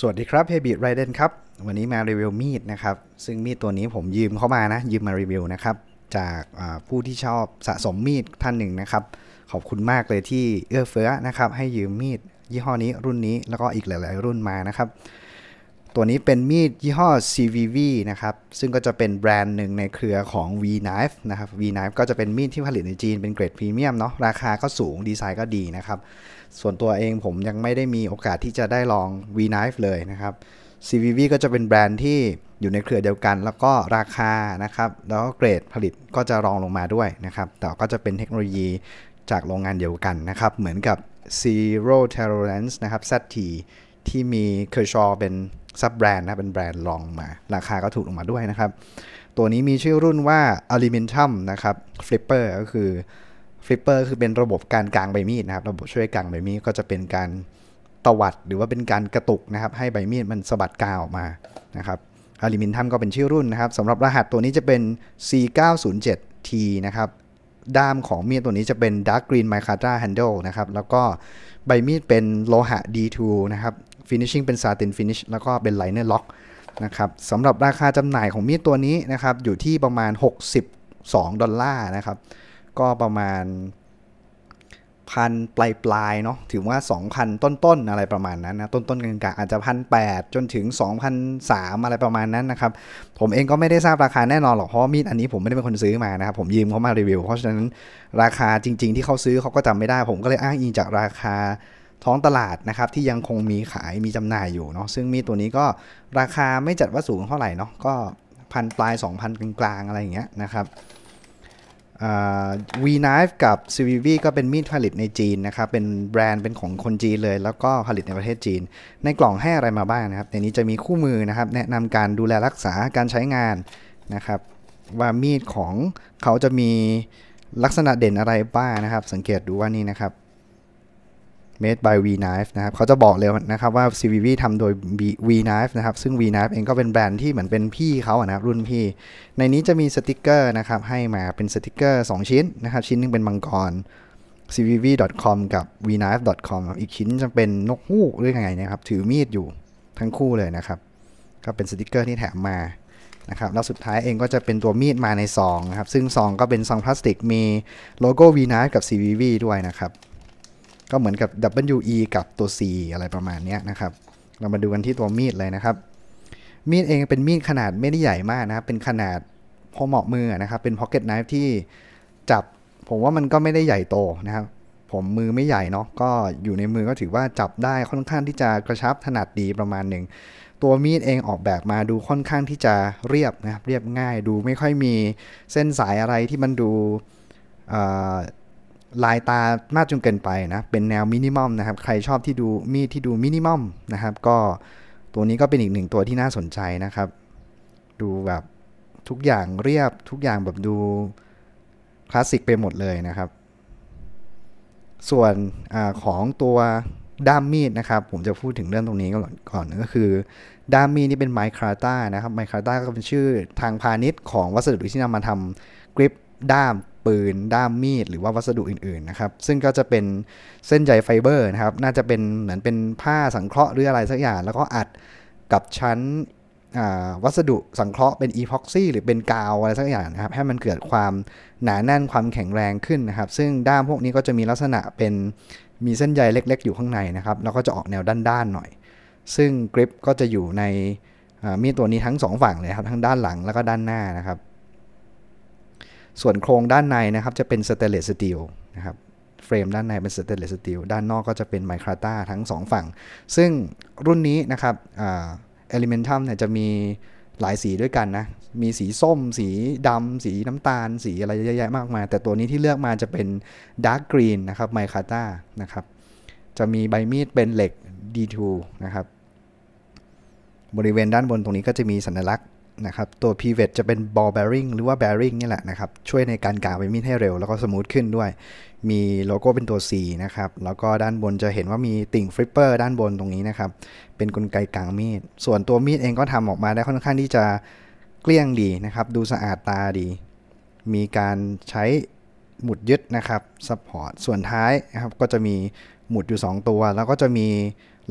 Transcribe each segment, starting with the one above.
สวัสดีครับเฮบิทไรเดนครับวันนี้มารีวิวมีดนะครับ ซึ่งมีดตัวนี้ผมยืมเข้ามานะ ยืมมารีวิวนะครับจากผู้ที่ชอบสะสมมีดท่านหนึ่งนะครับ ขอบคุณมากเลยที่เอื้อเฟื้อนะครับให้ยืมมีดยี่ห้อนี้รุ่นนี้แล้วก็อีกหลายๆรุ่นมานะครับตัวนี้เป็นมีดยี่ห้อ CVV นะครับ ซึ่งก็จะเป็นแบรนด์หนึ่งในเครือของ V Knife นะครับ V Knife ก็จะเป็นมีดที่ผลิตในจีน เป็นเกรดพรีเมียมเนาะราคาก็สูงดีไซน์ก็ดีนะครับ ส่วนตัวเองผมยังไม่ได้มีโอกาสที่จะได้ลอง V Knife เลยนะครับ CVV ก็จะเป็นแบรนด์ที่อยู่ในเครือเดียวกัน แล้วก็ราคานะครับแล้วก็เกรดผลิตก็จะรองลงมาด้วยนะครับแต่ก็จะเป็นเทคโนโลยีจากโรงงานเดียวกันนะครับเหมือนกับ Zero Tolerance นะครับ ZT ที่มีเคอร์ชอเป็นซับแบรนด์นะเป็นแบรนด์รองมา ราคาก็ถูกลงมาด้วยนะครับ ตัวนี้มีชื่อรุ่นว่า Aluminium นะครับ Flipper ก็คือฟลิปเปอร์คือเป็นระบบการกางใบมีดนะครับ ระบบช่วยกางใบมีด ก็จะเป็นการตวัดหรือว่าเป็นการกระตุกนะครับ ให้ใบมีดมันสะบัดกาวออกมานะครับอลิมินทัมก็เป็นชื่อรุ่นนะครับสำหรับรหัสตัวนี้จะเป็น C907T นะครับด้ามของมีดตัวนี้จะเป็น Dark Green Micarta Handle นะครับแล้วก็ใบมีดเป็นโลหะ D2 นะครับ Finishing เป็น Satin Finish แล้วก็เป็น Liner Lock นะครับสำหรับราคาจำหน่ายของมีดตัวนี้นะครับอยู่ที่ประมาณ 62 ดอลลาร์นะครับก็ประมาณ2,000ปลายปลายเนาะถือว่า 2,000 ต้นๆนอะไรประมาณนั้นนะต้นต้นกลางๆอาจจะพันแจนถึง 2,003 อะไรประมาณนั้นนะครับผมเองก็ไม่ได้ทราบราคาแน่นอนหรอกเพราะมีดอันนี้ผมไม่ได้เป็นคนซื้อมานะครับผมยืมเขามารีวิวเพราะฉะนั้น ราคาจริง ๆ ที่เขาซื้อเขาก็จำาไม่ได้ผมก็เลยอ้างอิงจากราคาท้องตลาดนะครับที่ยังคงมีขายมีจำหน่ายอยู่เนาะซึ่งมีตัวนี้ก็ราคาไม่จัดว่าสูงเท่าไหร่เนาะก็พันปลาย2,000กลางๆอะไรอย่างเงี้ยนะครับวีไนฟ์กับซีวีวีก็เป็นมีดผลิตในจีนนะครับ เป็นแบรนด์เป็นของคนจีนเลย แล้วก็ผลิตในประเทศจีน ในกล่องให้อะไรมาบ้างนะครับในนี้จะมีคู่มือนะครับ แนะนำการดูแลรักษาการใช้งานนะครับว่ามีดของเขาจะมีลักษณะเด่นอะไรบ้างนะครับ สังเกตดูว่านี่นะครับ made by V Knife นะครับเขาจะบอกเลยนะครับว่า CVV ทำโดย V Knife นะครับ ซึ่ง V Knife เองก็เป็นแบรนด์ที่เหมือนเป็นพี่เขาอะนะครับรุ่นพี่ ในนี้จะมีสติกเกอร์นะครับ ให้มาเป็นสติกเกอร์ 2 ชิ้นนะครับ ชิ้นนึงเป็นมังกร cvv.com กับ vknife.com อีกชิ้นจะเป็นนกฮูกหรือยังไงนะครับ ถือมีดอยู่ทั้งคู่เลยนะครับ ก็เป็นสติกเกอร์ที่แถมมา นะครับ แล้วสุดท้ายเองก็จะเป็นตัวมีดมาในซองนะครับ ซึ่งซองก็เป็นซองพลาสติกมีโลโก้ vknife กับ cvv ด้วยนะครับก็เหมือนกับ WE กับตัว C อะไรประมาณนี้นะครับ เรามาดูกันที่ตัวมีดเลยนะครับมีดเองเป็นมีดขนาดไม่ได้ใหญ่มากนะครับเป็นขนาดพอเหมาะมือนะครับ เป็นพ็อกเก็ตไนฟ์ที่จับผมว่ามันก็ไม่ได้ใหญ่โตนะครับผมมือไม่ใหญ่เนาะก็อยู่ในมือก็ถือว่าจับได้ค่อนข้างที่จะกระชับถนัดดีประมาณหนึ่งตัวมีดเองออกแบบมาดูค่อนข้างที่จะเรียบนะครับเรียบง่ายดูไม่ค่อยมีเส้นสายอะไรที่มันดูลายตามากจนเกินไปนะเป็นแนวมินิมอมนะครับใครชอบที่ดูมีดที่ดูมินิมอมนะครับก็ตัวนี้ก็เป็นอีกหนึ่งตัวที่น่าสนใจนะครับ ดูแบบทุกอย่างเรียบทุกอย่างแบบดูคลาสสิกไปหมดเลยนะครับส่วนอของตัวด้ามมีดนะครับผมจะพูดถึงเรื่องตรงนี้ก่อนก่อนก็คือ ด้ามมีดนี่เป็นไมคราต้านะครับไมคราต้าก็เป็นชื่อทางพาณิชย์ของวัสดุที่นามาทำกริปด้ามปืนด้ามมีด หรือว่าวัสดุอื่นๆนะครับซึ่งก็จะเป็นเส้นใยไฟเบอร์นะครับน่าจะเป็นเหมือนเป็นผ้าสังเคราะห์หรืออะไรสักอย่าง แล้วก็อัดกับชั้นวัสดุสังเคราะห์เป็นอีพ็อกซี่หรือเป็นกาวอะไรสักอย่างนะครับให้มันเกิดความหนาแน่นความแข็งแรงขึ้นนะครับ ซึ่งด้ามพวกนี้ก็จะมีลักษณะเป็นมีเส้นใยเล็กๆ อยู่ข้างในนะครับ แล้วก็จะออกแนวด้านๆหน่อย ซึ่งกริปก็จะอยู่ในมีตัวนี้ทั้ง2ฝั่งเลยครับทั้งด้านหลังแล้วก็ด้านหน้านะครับส่วนโครงด้านในนะครับจะเป็นสเตเลสสตีลนะครับเฟรมด้านในเป็นสเตเลสสตีลด้านนอกก็จะเป็นไมคราตาทั้ง2ฝั่ง ซึ่งรุ่นนี้นะครับเอลิเมนทัมเนี่ยจะมีหลายสีด้วยกันนะ มีสีส้ม สีดำสีน้ำตาล สีอะไรเยอะแยะมากมายแต่ตัวนี้ที่เลือกมาจะเป็นดาร์กกรีนนะครับไมคาตานะครับจะมีใบมีดเป็นเหล็ก D2 นะครับบริเวณด้านบนตรงนี้ก็จะมีสัญลักษณ์นะครับตัว pivot จะเป็น ball bearing หรือว่า bearing นี่แหละนะครับ ช่วยในการกาไปมีดให้เร็วแล้วก็สมูทขึ้นด้วย มีโลโก้เป็นตัว C นะครับ แล้วก็ด้านบนจะเห็นว่ามีติ่ง flipper ด้านบนตรงนี้นะครับ เป็นกลไกกลางมีด ส่วนตัวมีดเองก็ทำออกมาได้ค่อนข้างที่จะเกลี้ยงดีนะครับ ดูสะอาดตาดี มีการใช้หมุดยึดนะครับ support ส่วนท้ายนะครับก็จะมีหมุดอยู่ 2 ตัว แล้วก็จะมี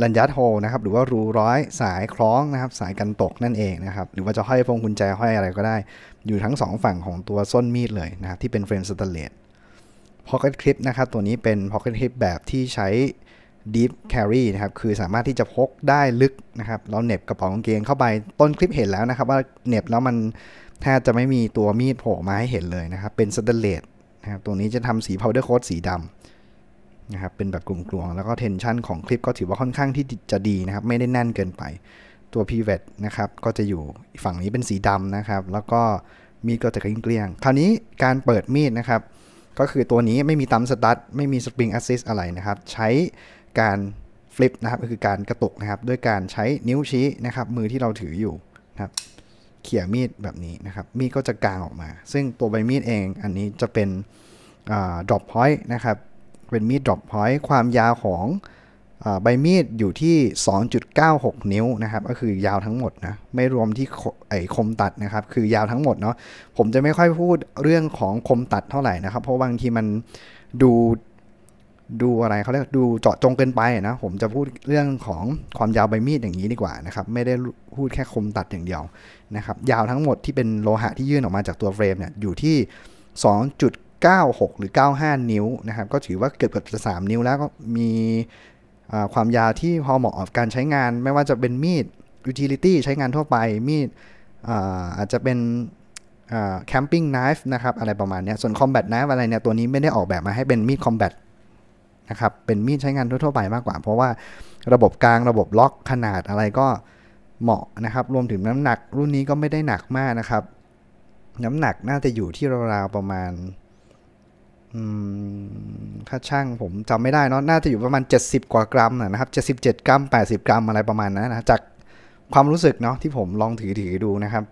ลันยัดโฮนะครับหรือว่ารูร้อยสายคล้องนะครับสายกันตกนั่นเองนะครับหรือว่าจะห้อยพวงกุญแจห้อยอะไรก็ได้ อยู่ทั้ง 2 ฝั่งของตัวส้นมีดเลยนะครับที่เป็นเฟรมสแตนเลสพ็อกเก็ตคลิปนะครับตัวนี้เป็นพ็อกเก็ตคลิปแบบที่ใช้ deep carry นะครับคือสามารถที่จะพกได้ลึกนะครับเราเน็บกระเป๋ากางเกงเข้าไปต้นคลิปเห็นแล้วนะครับว่าเน็บแล้วมันแทบจะไม่มีตัวมีดโผล่มาให้เห็นเลยนะครับเป็นสแตนเลสนะครับตัวนี้จะทำสีพาวเดอร์โคดสีดำนะครับ เป็นแบบกลุ่มกลวงแล้วก็เทนชันของคลิปก็ถือว่าค่อนข้างที่จะดีนะครับ ไม่ได้แน่นเกินไป ตัว p i v ว t นะครับ ก็จะอยู่ฝั่งนี้เป็นสีดำนะครับ แล้วก็มีดก็จะเกลี้ยงคราวนี้การเปิดมีดนะครับ ก็คือตัวนี้ไม่มีตัมสตัทไม่มีสปริงแอสซิสอะไรนะครับ ใช้การฟลิปนะครับ ก็คือการกระตุกนะครับ ด้วยการใช้นิ้วชี้นะครับ มือที่เราถืออยู่นะครับ เขี่ยมีดแบบนี้นะครับ มีดก็จะกางออกมา ซึ่งตัวใบมีดเอง อันนี้จะเป็นดรอปพอยต์นะครับเป็นมีดดรอปพอยต์ความยาวของใบมีด อยู่ที่ 2.96 นิ้วนะครับก็คือยาวทั้งหมดนะไม่รวมที่ไอคมตัดนะครับคือยาวทั้งหมดเนาะผมจะไม่ค่อยพูดเรื่องของคมตัดเท่าไหร่นะครับเพราะบางทีมันดูดูอะไรเขาเรียกดูเจาะจงเกินไปนะผมจะพูดเรื่องของความยาวใบมีดอย่างนี้ดีกว่านะครับไม่ได้พูดแค่คมตัดอย่างเดียวนะครับยาวทั้งหมดที่เป็นโลหะที่ยื่นออกมาจากตัวเฟรมเนี่ยอยู่ที่96 หรือ 95 นิ้วนะครับก็ถือว่าเกือบเกือบจะ3นิ้วแล้วก็มีความยาวที่พอเหมาะกับการใช้งานไม่ว่าจะเป็นมีดทิลิตี้ใช้งานทั่วไปมีดอาจจะเป็นแคมปิ้งไนฟ์นะครับอะไรประมาณนี้ส่วนคอมแบทไนฟ์อะไรเนี่ยตัวนี้ไม่ได้ออกแบบมาให้เป็นมีดคอมแบทนะครับเป็นมีดใช้งานทั่วๆ ไปมากกว่า เพราะว่าระบบกลาง ระบบล็อกขนาดอะไรก็เหมาะนะครับรวมถึงน้ำหนักรุ่นนี้ก็ไม่ได้หนักมากนะครับ น้ำหนักน่าจะอยู่ที่ราวๆประมาณถ้าช่างผมจำไม่ได้เนาะน่าจะอยู่ประมาณ 70กว่ากรัมนะครับ77กรัม 80 กรัมอะไรประมาณนั้นนะจากความรู้สึกเนาะที่ผมลองถือถือดูนะครับ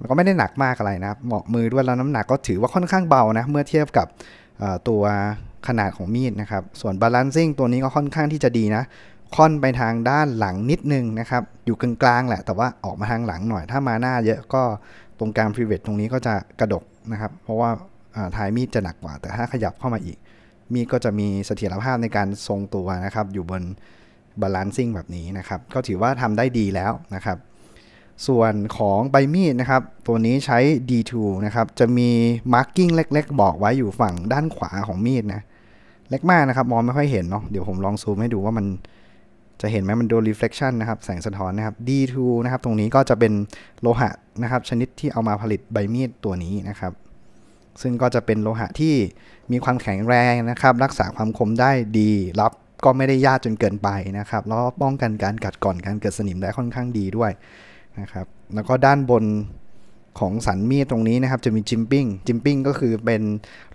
มันก็ไม่ได้หนักมากอะไรนะครับเหมาะมือด้วยแล้วน้ำหนักก็ถือว่าค่อนข้างเบานะ เมื่อเทียบกับตัวขนาดของมีดนะครับส่วนบาลานซิ่งตัวนี้ก็ค่อนข้างที่จะดีนะ ค่อนไปทางด้านหลังนิดนึงนะครับ อยู่กลางๆแหละ แต่ว่าออกมาทางหลังหน่อยถ้ามาหน้า เยอะก็ตรงกลางฟรีเวทตรงนี้ก็จะกระดกนะครับ เพราะว่าท้ายมีดจะหนักกว่า แต่ถ้าขยับเข้ามาอีก มีดก็จะมีเสถียรภาพในการทรงตัวนะครับ อยู่บนบาลานซิ่งแบบนี้นะครับ ก็ถือว่าทำได้ดีแล้วนะครับ ส่วนของใบมีดนะครับ ตัวนี้ใช้ D2 นะครับ จะมีมาร์กิ้งเล็กๆ บอกไว้อยู่ฝั่งด้านขวาของมีดนะ เล็กมากนะครับ มองไม่ค่อยเห็นเนาะเดี๋ยวผมลองซูมให้ดูว่ามันจะเห็นไหมมันโดน reflection นะครับ แสงสะท้อนนะครับ D2 นะครับ ตรงนี้ก็จะเป็นโลหะนะครับ ชนิดที่เอามาผลิตใบมีดตัวนี้นะครับซึ่งก็จะเป็นโลหะที่มีความแข็งแรงนะครับรักษาความคมได้ดี รับก็ไม่ได้ยากจนเกินไปนะครับแล้วป้องกันการกัดก่อนการเกิดสนิมได้ค่อนข้างดีด้วยนะครับแล้วก็ด้านบนของสันมีดตรงนี้นะครับจะมีจิมปิ้งจิมปิ้งก็คือเป็น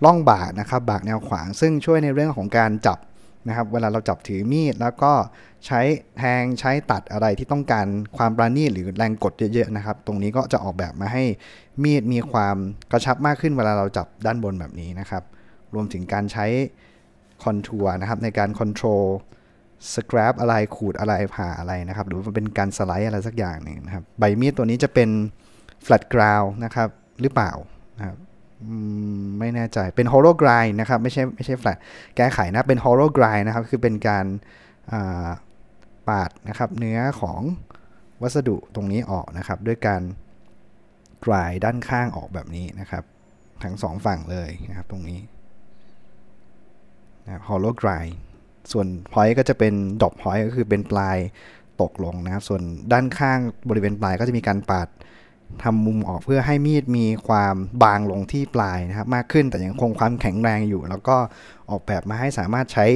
ล่องบากนะครับบากแนวขวางซึ่งช่วยในเรื่องของการจับนะครับเวลาเราจับถือมีด แล้วก็ใช้แทงใช้ตัดอะไรที่ต้องการความปราณีตหรือแรงกดเยอะๆนะครับ ตรงนี้ก็จะออกแบบมาให้มีดมีความกระชับมากขึ้น เวลาเราจับด้านบนแบบนี้นะครับ รวมถึงการใช้คอนทัวร์นะครับในการคอนโทรลสครับอะไรขูดอะไรผ่าอะไรนะครับ หรือว่าเป็นการสไลด์อะไรสักอย่างหนึ่งนะครับใบมีดตัวนี้จะเป็น flat ground นะครับหรือเปล่านะครับไม่แน่ใจ เป็น hollow grind นะครับไม่ใช่ไม่ใช่แฟลต แก้ไขนะ เป็น hollow grind นะครับคือเป็นการาปาดนะครับเนื้อของวัสดุตรงนี้ออกนะครับด้วยการกรายด้านข้างออกแบบนี้นะครับทั้งสองฝั่งเลยนะครับตรงนี้นะ hollow grind ส่วน point ก็จะเป็น d อ o p point ก็คือเป็นปลายตกลงนะครับ ส่วนด้านข้างบริเวณปลายก็จะมีการปาดทำมุมออกเพื่อให้มีด มีความบางลงที่ปลายนะครับ มากขึ้นแต่ยังคงความแข็งแรงอยู่ แล้วก็ออกแบบมาให้สามารถใช้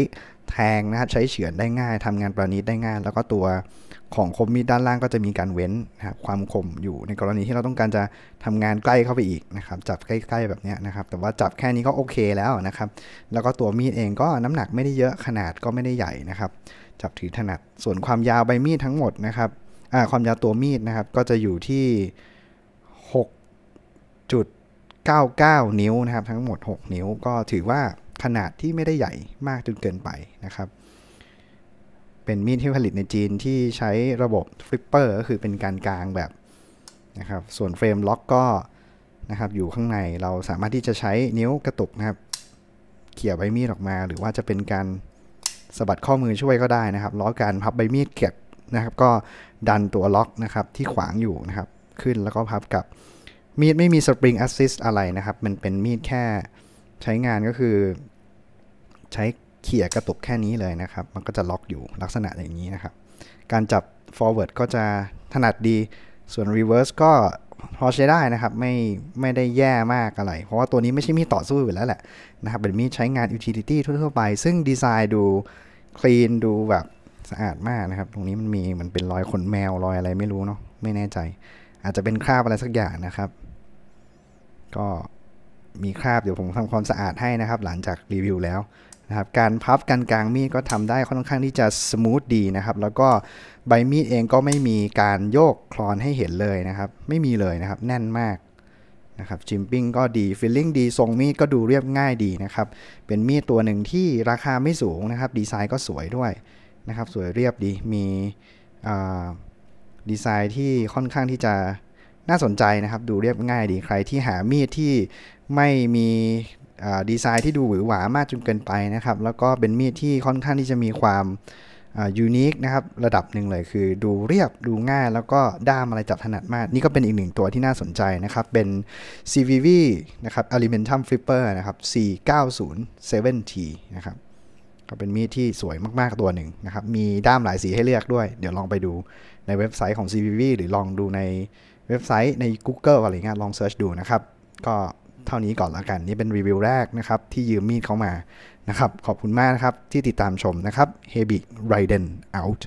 แทงนะครับใช้เฉือนได้ง่าย ทำงานประณีตได้ง่ายแล้วก็ตัวของคมมีดด้านล่างก็จะมีการเว้นนะครับความคมอยู่ในกรณีที่เราต้องการจะทำงานใกล้เข้าไปอีกนะครับ จับใกล้ๆแบบนี้นะครับ แต่ว่าจับแค่นี้ก็โอเคแล้วนะครับ แล้วก็ตัวมีดเองก็น้ำหนักไม่ได้เยอะขนาดก็ไม่ได้ใหญ่นะครับ จับถือถนัดส่วนความยาวใบมีดทั้งหมดนะครับความยาวตัวมีดนะครับก็จะอยู่ที่99 นิ้วนะครับทั้งหมด 6 นิ้วก็ถือว่าขนาดที่ไม่ได้ใหญ่มากจนเกินไปนะครับ เป็นมีดที่ผลิตในจีนที่ใช้ระบบฟลิปเปอร์ก็คือเป็นการกลางแบบนะครับส่วนเฟรมล็อกก็นะครับอยู่ข้างในเราสามารถที่จะใช้นิ้วกระตุกนะครับเขี่ยใบมีดออกมา หรือว่าจะเป็นการสะบัดข้อมือช่วยก็ได้นะครับล้อการพับใบมีดเก็บนะครับ ก็ดันตัวล็อกนะครับที่ขวางอยู่นะครับขึ้นแล้วก็พับกับมีดไม่มีสปริงแอสซิสอะไรนะครับ มันเป็นมีดแค่ใช้งานก็คือ ใช้เขี่ยกระตุกแค่นี้เลยนะครับ มันก็จะล็อกอยู่ลักษณะอย่างนี้นะครับ การจับ forward ก็จะถนัดดี ส่วน reverse ก็พอใช้ได้นะครับ ไม่ไม่ได้แย่มากอะไร เพราะว่าตัวนี้ไม่ใช่มีดต่อสู้อยู่แล้วแหละนะครับเป็นมีดใช้งาน utility ทั่วๆไป ซึ่งดีไซน์ดูคลีนดูแบบ สะอาดมากนะครับ ตรงนี้มันมีเหมือนเป็นรอยขนแมวรอยอะไรไม่รู้เนาะ ไม่แน่ใจ อาจจะเป็นคราบอะไรสักอย่างนะครับก็มีคราบเดี๋ยวผมทำความสะอาดให้นะครับ หลังจากรีวิวแล้วนะครับการพับกันกลางมีดก็ทำได้ค่อนข้างที่จะสมูทดีนะครับแล้วก็ใบมีดเองก็ไม่มีการโยกคลอนให้เห็นเลยนะครับ ไม่มีเลยนะครับแน่นมากนะครับจิมปิ้งก็ดีฟิลลิ่งดีทรงมีดก็ดูเรียบง่ายดีนะครับ เป็นมีดตัวหนึ่งที่ราคาไม่สูงนะครับดีไซน์ก็สวยด้วยนะครับ สวยเรียบดีมีดีไซน์ที่ค่อนข้างที่จะน่าสนใจนะครับ ดูเรียบง่ายดี ใครที่หามีดที่ไม่มีดีไซน์ที่ดูหวือหวามากจนเกินไปนะครับ แล้วก็เป็นมีดที่ค่อนข้างที่จะมีความยูนิคนะครับระดับหนึ่งเลยคือ ดูเรียบดูง่ายแล้วก็ด้ามอะไรจับถนัดมาก นี่ก็เป็นอีกหนึ่งตัวที่น่าสนใจนะครับ เป็น CVV นะครับ Alimentum Flipper นะครับ 4907T นะครับ ก็เป็นมีดที่สวยมาก ๆ ตัวหนึ่งนะครับ มีด้ามหลายสีให้เลือกด้วย เดี๋ยวลองไปดูในเว็บไซต์ของ CVV หรือลองดูในเว็บไซต์ใน Google อะไรเงี้ยลองเซิร์ชดูนะครับ ก็เท่านี้ก่อนละกัน นี่เป็นรีวิวแรกนะครับ ที่ยืมมีดเขามา นะครับ ขอบคุณมากนะครับ ที่ติดตามชมนะครับ h e b i Raiden out